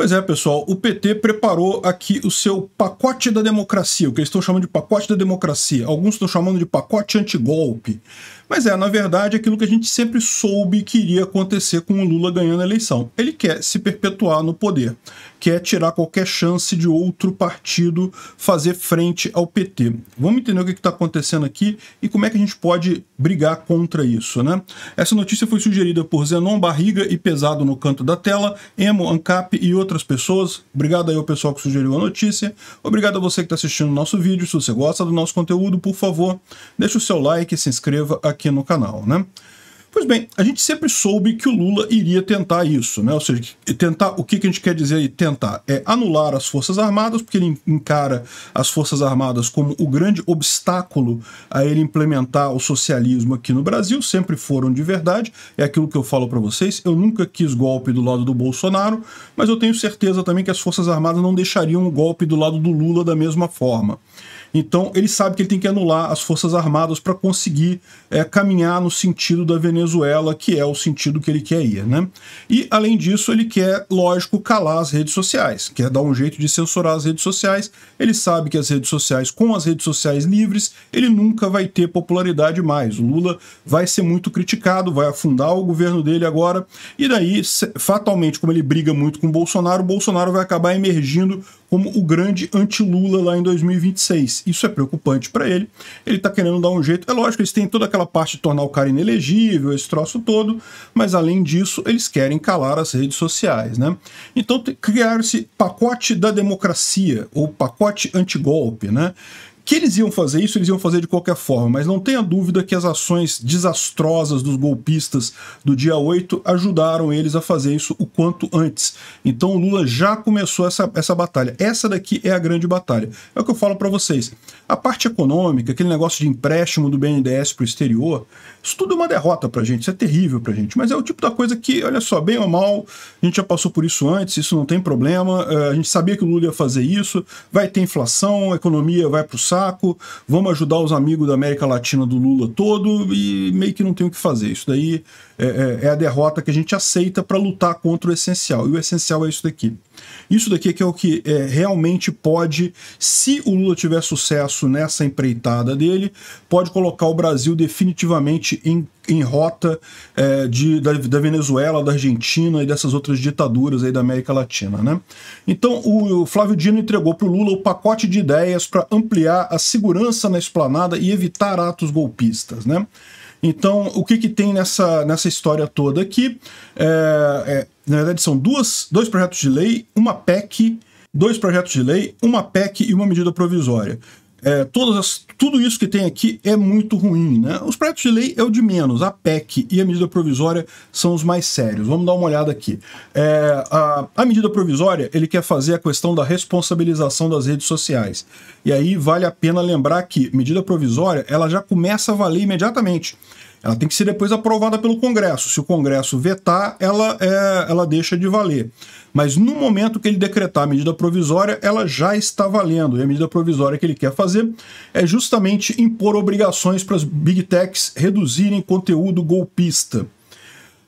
Pois é, pessoal, o PT preparou aqui o seu pacote da democracia, o que eles estão chamando de pacote da democracia. Alguns estão chamando de pacote antigolpe. Mas é, na verdade, aquilo que a gente sempre soube que iria acontecer com o Lula ganhando a eleição. Ele quer se perpetuar no poder, quer tirar qualquer chance de outro partido fazer frente ao PT. Vamos entender o que está acontecendo aqui e como é que a gente pode brigar contra isso, né? Essa notícia foi sugerida por Zenon Barriga e Pesado no canto da tela, Emo, Ancap e outras pessoas. Obrigado aí ao pessoal que sugeriu a notícia. Obrigado a você que está assistindo o nosso vídeo. Se você gosta do nosso conteúdo, por favor, deixe o seu like, se inscreva aqui aqui no canal, né? Pois bem, a gente sempre soube que o Lula iria tentar isso, né? Ou seja, tentar o que, a gente quer dizer aí? Tentar é anular as Forças Armadas, porque ele encara as Forças Armadas como o grande obstáculo a ele implementar o socialismo aqui no Brasil, sempre foram de verdade, é aquilo que eu falo para vocês. Eu nunca quis golpe do lado do Bolsonaro, mas eu tenho certeza também que as Forças Armadas não deixariam o golpe do lado do Lula da mesma forma. Então ele sabe que ele tem que anular as Forças Armadas para conseguir é, caminhar no sentido da Venezuela, que é o sentido que ele quer ir. Né? E além disso, ele quer, lógico, calar as redes sociais, quer dar um jeito de censurar as redes sociais. Ele sabe que as redes sociais, com as redes sociais livres, ele nunca vai ter popularidade mais. O Lula vai ser muito criticado, vai afundar o governo dele agora, e daí, fatalmente, como ele briga muito com o Bolsonaro, o Bolsonaro vai acabar emergindo como o grande anti-Lula lá em 2026. Isso é preocupante para ele. Ele está querendo dar um jeito. É lógico, eles têm toda aquela parte de tornar o cara inelegível, esse troço todo, mas além disso, eles querem calar as redes sociais, né? Então criar esse pacote da democracia ou pacote antigolpe, né? Que eles iam fazer isso, eles iam fazer de qualquer forma, mas não tenha dúvida que as ações desastrosas dos golpistas do dia 8 ajudaram eles a fazer isso o quanto antes. Então o Lula já começou essa, essa batalha. Essa daqui é a grande batalha. É o que eu falo para vocês. A parte econômica, aquele negócio de empréstimo do BNDES para o exterior, isso tudo é uma derrota para gente, isso é terrível para gente, mas é o tipo da coisa que, olha só, bem ou mal, a gente já passou por isso antes, isso não tem problema, eh, a gente sabia que o Lula ia fazer isso, vai ter inflação, a economia vai para o saco saco, vamos ajudar os amigos da América Latina do Lula todo e meio que não tem o que fazer. Isso daí é, é, é a derrota que a gente aceita para lutar contra o essencial. E o essencial é isso daqui. Isso daqui é que é o que é, realmente pode, se o Lula tiver sucesso nessa empreitada dele, pode colocar o Brasil definitivamente em em rota é, de, da, da, Venezuela, da Argentina e dessas outras ditaduras aí da América Latina. Né? Então, o Flávio Dino entregou para o Lula o pacote de ideias para ampliar a segurança na esplanada e evitar atos golpistas. Né? Então, o que, que tem nessa, nessa história toda aqui? É, é, na verdade, são duas, dois projetos de lei, uma PEC dois projetos de lei, uma PEC e uma medida provisória. É, todas as, tudo isso que tem aqui é muito ruim. Né? Os projetos de lei é o de menos. A PEC e a medida provisória são os mais sérios. Vamos dar uma olhada aqui. É, a, a, medida provisória ele quer fazer a questão da responsabilização das redes sociais. E aí vale a pena lembrar que medida provisória ela já começa a valer imediatamente. Ela tem que ser depois aprovada pelo Congresso. Se o Congresso vetar, ela, é, ela deixa de valer. Mas no momento que ele decretar a medida provisória, ela já está valendo. E a medida provisória que ele quer fazer é justamente impor obrigações para as big techs reduzirem conteúdo golpista.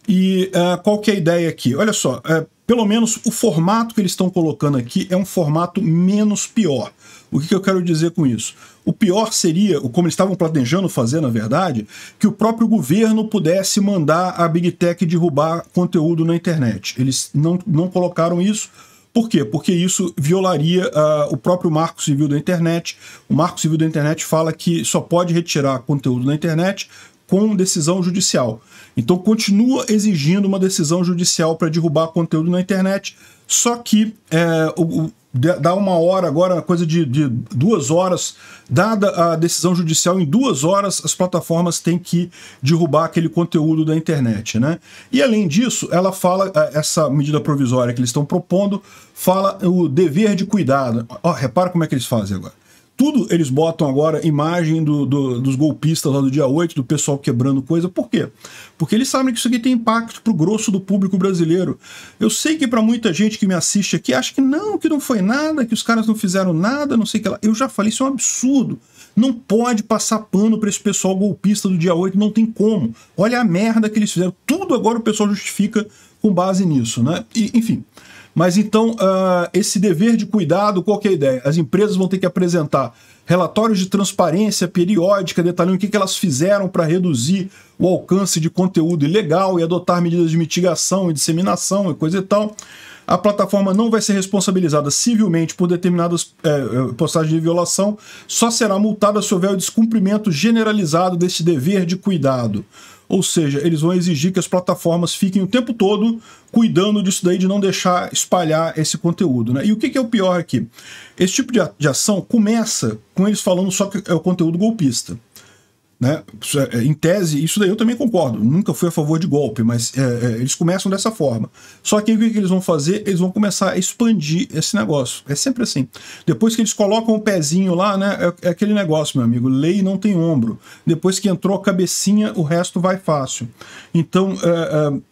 E uh, qual que é a ideia aqui? Olha só, uh, pelo menos o formato que eles estão colocando aqui é um formato menos pior. O que, que eu quero dizer com isso? O pior seria, como eles estavam planejando fazer, na verdade, que o próprio governo pudesse mandar a Big Tech derrubar conteúdo na internet. Eles não, não colocaram isso. Por quê? Porque isso violaria uh, o próprio Marco Civil da Internet. O Marco Civil da Internet fala que só pode retirar conteúdo na internet com decisão judicial. Então continua exigindo uma decisão judicial para derrubar conteúdo na internet, só que é, o, dá uma hora agora, coisa de, de, duas horas, dada a decisão judicial, em duas horas as plataformas têm que derrubar aquele conteúdo da internet, né? E além disso, ela fala, é, essa medida provisória que eles estão propondo, fala o dever de cuidado. Ó, oh, repara como é que eles fazem agora. Tudo eles botam agora imagem do, do, dos golpistas lá do dia 8, do pessoal quebrando coisa. Por quê? Porque eles sabem que isso aqui tem impacto pro grosso do público brasileiro. Eu sei que para muita gente que me assiste aqui acha que não, que não foi nada, que os caras não fizeram nada, não sei o que lá. Eu já falei, isso é um absurdo. Não pode passar pano para esse pessoal golpista do dia 8, não tem como. Olha a merda que eles fizeram. Tudo agora o pessoal justifica com base nisso, né? E, enfim. Mas então, uh, esse dever de cuidado, qual é a ideia? As empresas vão ter que apresentar relatórios de transparência periódica detalhando o que, que elas fizeram para reduzir o alcance de conteúdo ilegal e adotar medidas de mitigação e disseminação e coisa e tal. A plataforma não vai ser responsabilizada civilmente por determinadas é, postagens de violação, só será multada se houver o descumprimento generalizado deste dever de cuidado. Ou seja, eles vão exigir que as plataformas fiquem o tempo todo cuidando disso daí, de não deixar espalhar esse conteúdo. Né? E o que, que é o pior aqui? Esse tipo de ação começa com eles falando só que é o conteúdo golpista. Né? É, é, em tese, isso daí eu também concordo. Nunca fui a favor de golpe, mas é, é eles começam dessa forma. Só que o que eles vão fazer? Eles vão começar a expandir esse negócio. É sempre assim. Depois que eles colocam o pezinho lá, né? É, aquele negócio, meu amigo. Lei não tem ombro. Depois que entrou a cabecinha, o resto vai fácil. Então,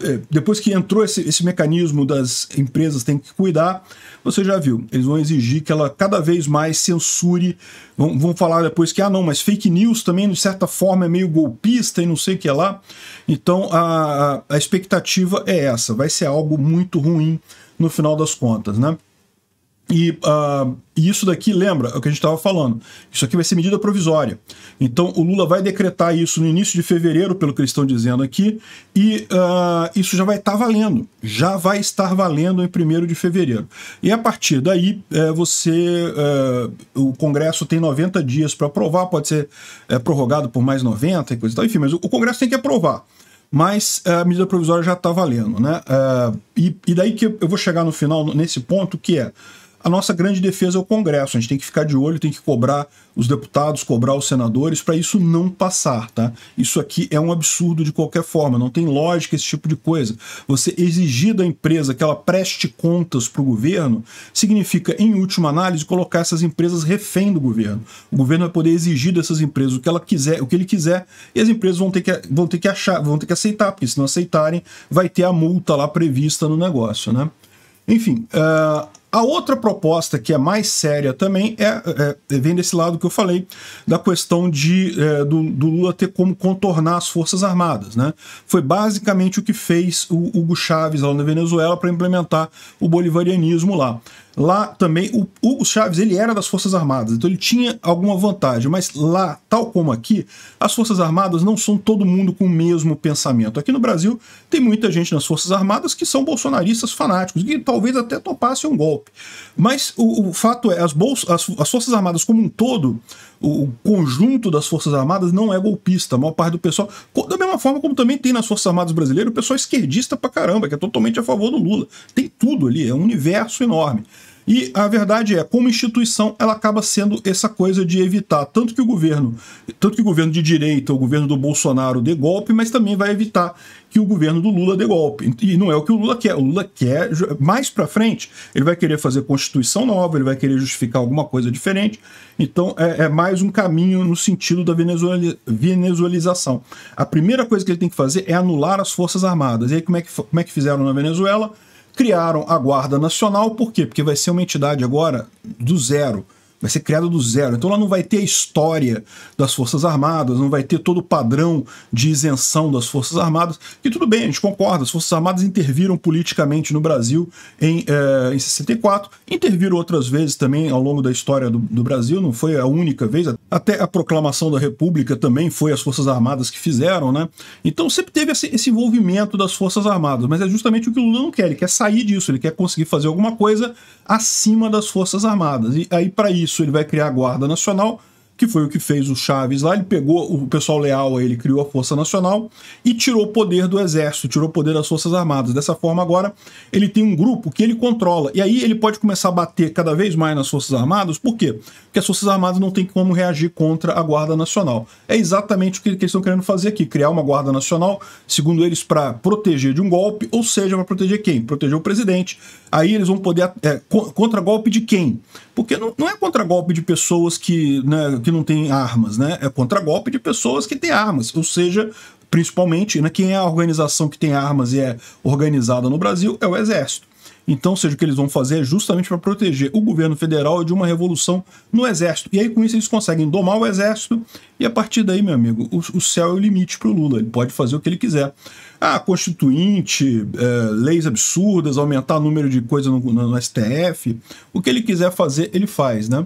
é, é, depois que entrou esse, esse mecanismo das empresas têm que cuidar, você já viu. Eles vão exigir que ela cada vez mais censure. Vão, vão falar depois que, ah, não, mas fake news também, de certa forma é meio golpista e não sei o que lá. Então a, a expectativa é essa, vai ser algo muito ruim no final das contas, né? E uh, isso daqui, lembra é o que a gente estava falando? Isso aqui vai ser medida provisória. Então, o Lula vai decretar isso no início de fevereiro, pelo que eles estão dizendo aqui, e uh, isso já vai estar tá valendo. Já vai estar valendo em 1 de fevereiro. E a partir daí, é, você. É, o Congresso tem 90 dias para aprovar, pode ser é, prorrogado por mais 90 e coisa e tal. Enfim, mas o, o Congresso tem que aprovar mas é, a medida provisória já está valendo. Né? Uh, e, e, daí que eu vou chegar no final, nesse ponto, que é a nossa grande defesa é o Congresso. A gente tem que ficar de olho, tem que cobrar os deputados, cobrar os senadores para isso não passar, tá? Isso aqui é um absurdo de qualquer forma, não tem lógica esse tipo de coisa. Você exigir da empresa que ela preste contas para o governo significa, em última análise, colocar essas empresas refém do governo. O governo vai poder exigir dessas empresas o que ela quiser, o que ele quiser, e as empresas vão ter que, vão ter que achar, vão ter que aceitar, porque se não aceitarem, vai ter a multa lá prevista no negócio, né? Enfim, uh, a outra proposta que é mais séria também é, é, é vem desse lado que eu falei, da questão de, é, do, do, Lula ter como contornar as Forças Armadas. Né? Foi basicamente o que fez o Hugo Chávez lá na Venezuela para implementar o bolivarianismo lá. Lá também, o Hugo Chaves, ele era das Forças Armadas, então ele tinha alguma vantagem, mas lá, tal como aqui, as Forças Armadas não são todo mundo com o mesmo pensamento. Aqui no Brasil, tem muita gente nas Forças Armadas que são bolsonaristas fanáticos, que talvez até topassem um golpe. Mas o, o fato é, as, as, as, Forças Armadas como um todo, o, o, conjunto das Forças Armadas não é golpista, a maior parte do pessoal, da mesma forma como também tem nas Forças Armadas brasileiras o pessoal esquerdista pra caramba, que é totalmente a favor do Lula. Tem tudo ali, é um universo enorme. E a verdade é, como instituição, ela acaba sendo essa coisa de evitar tanto que o governo, tanto que o governo de direita, o governo do Bolsonaro dê golpe, mas também vai evitar que o governo do Lula dê golpe. E não é o que o Lula quer. O Lula quer mais para frente, ele vai querer fazer constituição nova, ele vai querer justificar alguma coisa diferente. Então é, é mais um caminho no sentido da venezuelização. A primeira coisa que ele tem que fazer é anular as forças armadas. E aí como é que como é que fizeram na Venezuela? criaram a Guarda Nacional, por quê? Porque vai ser uma entidade agora do zero vai ser criada do zero. Então ela não vai ter a história das Forças Armadas, não vai ter todo o padrão de isenção das Forças Armadas, que tudo bem, a gente concorda, as Forças Armadas interviram politicamente no Brasil em, é, em 64, interviram outras vezes também ao longo da história do, do, Brasil, não foi a única vez, até a proclamação da República também foi as Forças Armadas que fizeram, né? Então sempre teve esse, esse envolvimento das Forças Armadas, mas é justamente o que o Lula não quer, ele quer sair disso, ele quer conseguir fazer alguma coisa acima das Forças Armadas. E aí, para isso, isso ele vai criar a Guarda Nacional que foi o que fez o Chaves lá. Ele pegou o pessoal leal a ele, criou a Força Nacional e tirou o poder do Exército, tirou o poder das Forças Armadas. Dessa forma, agora ele tem um grupo que ele controla. E aí ele pode começar a bater cada vez mais nas Forças Armadas. Por quê? Porque as Forças Armadas não têm como reagir contra a Guarda Nacional. É exatamente o que eles estão querendo fazer aqui: criar uma Guarda Nacional, segundo eles, para proteger de um golpe, ou seja, para proteger quem? Proteger o presidente. Aí eles vão poder. É, contra golpe de quem? Porque não, não é contra golpe de pessoas que, né, que que não tem armas, né? É contra-golpe de pessoas que têm armas, ou seja, principalmente, né, quem é a organização que tem armas e é organizada no Brasil é o Exército. Então, seja o que eles vão fazer é justamente para proteger o governo federal de uma revolução no exército. E aí, com isso, eles conseguem domar o exército, e a partir daí, meu amigo, o, o céu é o limite para o Lula. Ele pode fazer o que ele quiser. Ah, constituinte, é, leis absurdas, aumentar o número de coisas no, no, no STF, o que ele quiser fazer, ele faz, né?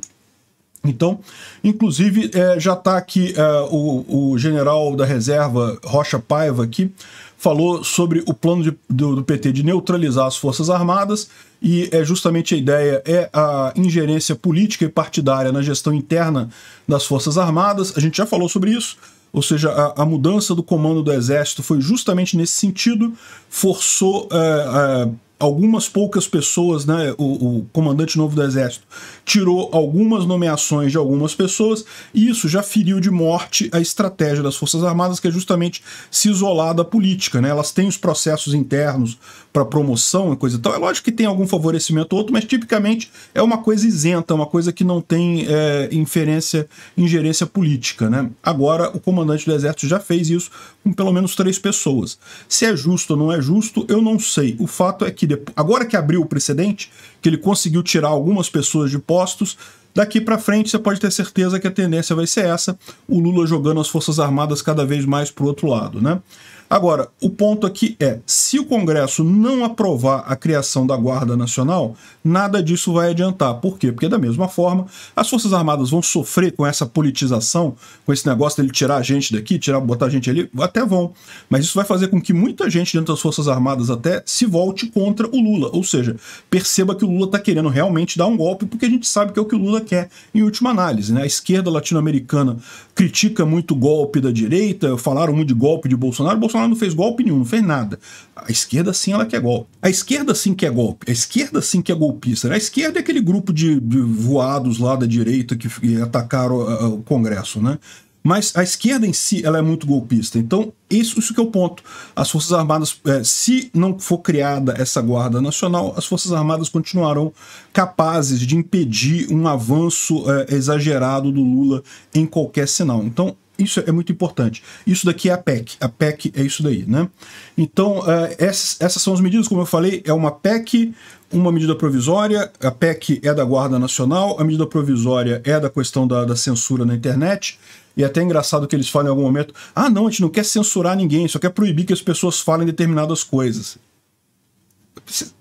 Então, inclusive, é, já está aqui é, o, o, general da reserva Rocha Paiva aqui, falou sobre o plano de, do, do, PT de neutralizar as Forças Armadas, e é justamente a ideia é a ingerência política e partidária na gestão interna das Forças Armadas. A gente já falou sobre isso, ou seja, a, a mudança do comando do Exército foi justamente nesse sentido, forçou. É, é algumas poucas pessoas, né, o, o, comandante novo do exército tirou algumas nomeações de algumas pessoas e isso já feriu de morte a estratégia das forças armadas que é justamente se isolar da política, né? Elas têm os processos internos para promoção e coisa e tal. É lógico que tem algum favorecimento ou outro, mas tipicamente é uma coisa isenta, uma coisa que não tem é, inferência, ingerência política, né? Agora o comandante do exército já fez isso com pelo menos três pessoas. Se é justo ou não é justo, eu não sei. O fato é que que depois, agora que abriu o precedente, que ele conseguiu tirar algumas pessoas de postos, daqui para frente você pode ter certeza que a tendência vai ser essa, o Lula jogando as Forças Armadas cada vez mais pro outro lado, né? Agora, o ponto aqui é: se o Congresso não aprovar a criação da Guarda Nacional, nada disso vai adiantar. Por quê? Porque, da mesma forma, as Forças Armadas vão sofrer com essa politização, com esse negócio dele tirar a gente daqui, tirar, botar a gente ali, até vão. Mas isso vai fazer com que muita gente dentro das Forças Armadas até se volte contra o Lula. Ou seja, perceba que o Lula está querendo realmente dar um golpe, porque a gente sabe que é o que o Lula quer em última análise. Né? A esquerda latino-americana critica muito golpe da direita, falaram muito de golpe de Bolsonaro. Bolsonaro não fez golpe nenhum, não fez nada. A esquerda sim ela quer golpe. A esquerda sim quer golpe. A esquerda sim quer golpista. A esquerda é aquele grupo de, de voados lá da direita que atacaram ah, ah, o Congresso, né? Mas a esquerda em si ela é muito golpista. Então, isso, isso que é o ponto. As Forças Armadas, é, se não for criada essa Guarda Nacional, as Forças Armadas continuarão capazes de impedir um avanço é, exagerado do Lula em qualquer sinal. Então, isso é muito importante. Isso daqui é a PEC. A PEC é isso daí, né? Então, eh, essas são as medidas, como eu falei, é uma PEC, uma medida provisória, a PEC é da Guarda Nacional, a medida provisória é da questão da, da censura na internet, e é até é engraçado que eles falem em algum momento: ah, não, a gente não quer censurar ninguém, só quer proibir que as pessoas falem determinadas coisas.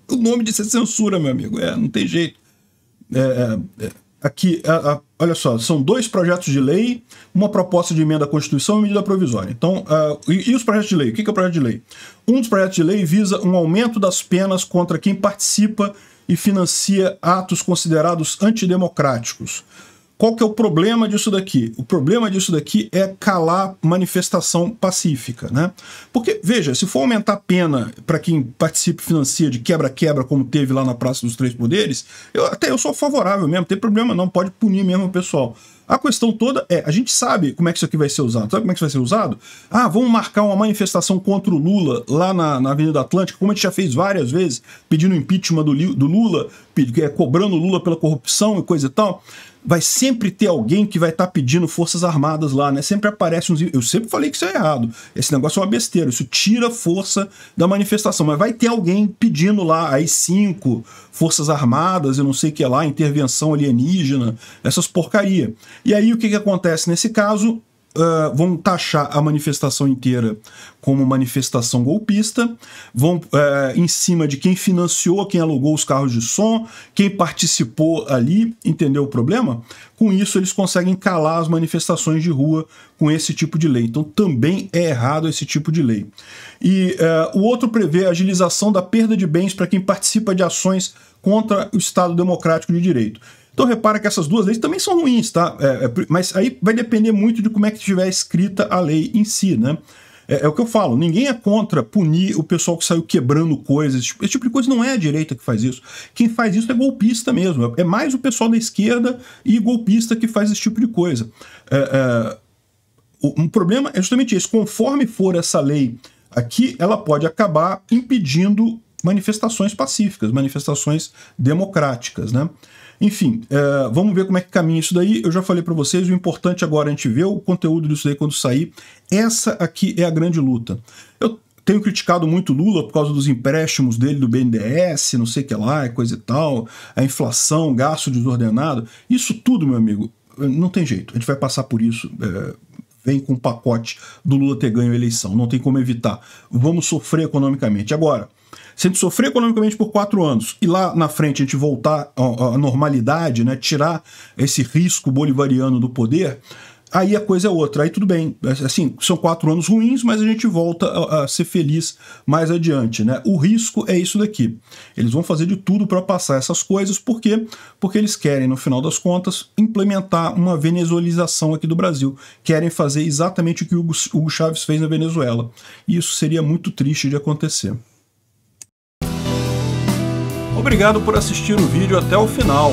O nome disso é censura, meu amigo, é, não tem jeito. É, é, é. aqui, a, a olha só, são dois projetos de lei, uma proposta de emenda à Constituição e medida provisória. Então, uh, e, e, os projetos de lei? O que é o projeto de lei? Um dos projetos de lei visa um aumento das penas contra quem participa e financia atos considerados antidemocráticos. Qual que é o problema disso daqui? O problema disso daqui é calar manifestação pacífica, né? Porque, veja, se for aumentar a pena para quem participe e financia de quebra-quebra, como teve lá na Praça dos Três Poderes, eu, até eu sou favorável mesmo, não tem problema não, pode punir mesmo o pessoal. A questão toda é, a gente sabe como é que isso aqui vai ser usado. Sabe como é que isso vai ser usado? Ah, vamos marcar uma manifestação contra o Lula lá na, na Avenida Atlântica, como a gente já fez várias vezes, pedindo impeachment do, do Lula, pedi, é, cobrando o Lula pela corrupção e coisa e tal vai sempre ter alguém que vai estar tá pedindo forças armadas lá, né? Sempre aparece uns. Eu sempre falei que isso é errado. Esse negócio é uma besteira. Isso tira força da manifestação. Mas vai ter alguém pedindo lá, aí cinco forças armadas, eu não sei o que lá, intervenção alienígena, essas porcaria. E aí o que, que acontece nesse caso? uh, vão taxar a manifestação inteira como manifestação golpista, vão uh, em cima de quem financiou, quem alugou os carros de som, quem participou ali, entendeu o problema? Com isso, eles conseguem calar as manifestações de rua com esse tipo de lei. Então, também é errado esse tipo de lei. E uh, o outro prevê a agilização da perda de bens para quem participa de ações contra o Estado Democrático de Direito. Então repara que essas duas leis também são ruins, tá? É, é, mas aí vai depender muito de como é que estiver escrita a lei em si, né? É, é, o que eu falo, ninguém é contra punir o pessoal que saiu quebrando coisas. Esse tipo, tipo de coisa não é a direita que faz isso. Quem faz isso é golpista mesmo. É, é mais o pessoal da esquerda e golpista que faz esse tipo de coisa. É, é o, um problema é justamente isso. Conforme for essa lei aqui, ela pode acabar impedindo manifestações pacíficas, manifestações democráticas, né? Enfim, é, vamos ver como é que caminha isso daí. Eu já falei para vocês, o importante agora é a gente ver o conteúdo disso daí quando sair. Essa aqui é a grande luta. Eu tenho criticado muito Lula por causa dos empréstimos dele do BNDES, não sei o que lá, coisa e tal, a inflação, gasto desordenado. Isso tudo, meu amigo, não tem jeito. A gente vai passar por isso. É, vem com o pacote do Lula ter ganho a eleição. Não tem como evitar. Vamos sofrer economicamente. Agora, se a gente sofrer economicamente por quatro anos e lá na frente a gente voltar à normalidade, né, tirar esse risco bolivariano do poder, aí a coisa é outra. Aí tudo bem. Assim, são quatro anos ruins, mas a gente volta a, a ser feliz mais adiante, né? O risco é isso daqui. Eles vão fazer de tudo para passar essas coisas, por quê? Porque eles querem, no final das contas, implementar uma venezuelização aqui do Brasil. Querem fazer exatamente o que o Hugo, Hugo Chaves fez na Venezuela. E isso seria muito triste de acontecer. Obrigado por assistir o vídeo até o final.